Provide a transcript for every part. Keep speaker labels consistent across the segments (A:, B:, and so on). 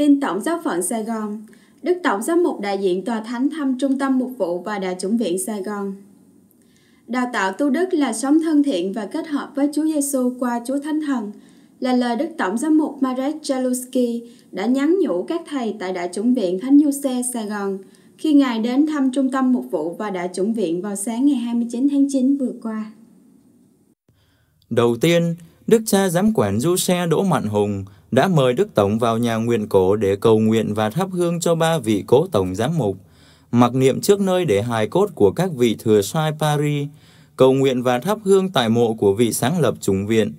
A: tin Tổng giáo phận Sài Gòn, Đức Tổng giám mục đại diện Tòa Thánh thăm Trung tâm Mục vụ và Đại chủng viện Sài Gòn. Đào tạo tu đức là sống thân thiện và kết hợp với Chúa Giêsu qua Chúa Thánh Thần, là lời Đức Tổng giám mục Marek Jaluski đã nhắn nhủ các thầy tại Đại chủng viện Thánh Giuse Sài Gòn khi Ngài đến thăm Trung tâm Mục vụ và Đại chủng viện vào sáng ngày 29 tháng 9 vừa qua.
B: Đầu tiên, Đức cha giám quản du xe Đỗ Mạn Hùng đã mời Đức Tổng vào nhà nguyện cổ để cầu nguyện và thắp hương cho ba vị cố tổng giám mục, mặc niệm trước nơi để hài cốt của các vị thừa sai Paris, cầu nguyện và thắp hương tại mộ của vị sáng lập chủng viện.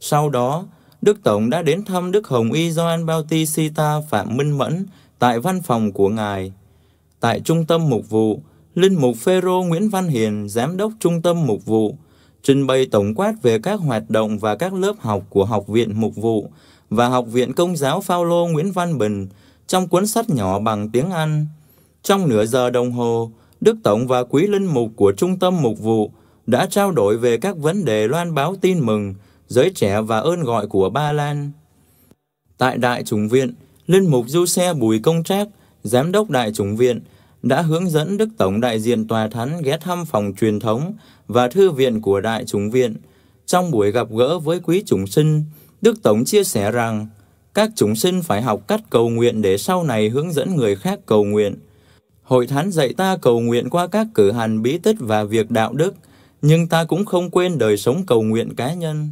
B: Sau đó, Đức Tổng đã đến thăm Đức Hồng Y Doan Bautista Phạm Minh Mẫn tại văn phòng của Ngài. Tại trung tâm mục vụ, Linh Mục Phêrô Nguyễn Văn Hiền, Giám đốc Trung tâm Mục vụ, trình bày tổng quát về các hoạt động và các lớp học của Học viện Mục vụ và Học viện Công giáo Phaolô Nguyễn Văn Bình trong cuốn sách nhỏ bằng tiếng Anh. Trong nửa giờ đồng hồ, Đức Tổng và Quý Linh Mục của Trung tâm Mục vụ đã trao đổi về các vấn đề loan báo tin mừng, giới trẻ và ơn gọi của Ba Lan. Tại Đại chủng viện, Linh Mục Du Xe Bùi Công Trác, Giám đốc Đại chủng viện, đã hướng dẫn Đức Tổng đại diện tòa thánh ghé thăm phòng truyền thống và thư viện của Đại chúng viện. Trong buổi gặp gỡ với quý chúng sinh, Đức Tổng chia sẻ rằng các chúng sinh phải học cách cầu nguyện để sau này hướng dẫn người khác cầu nguyện. Hội thánh dạy ta cầu nguyện qua các cử hành bí tích và việc đạo đức, nhưng ta cũng không quên đời sống cầu nguyện cá nhân.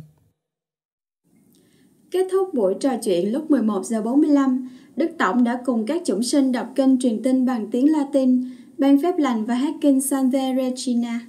A: Kết thúc buổi trò chuyện lúc 11 giờ 45, Đức Tổng đã cùng các chủng sinh đọc kinh truyền tin bằng tiếng Latin, ban phép lành và hát kinh Salve Regina.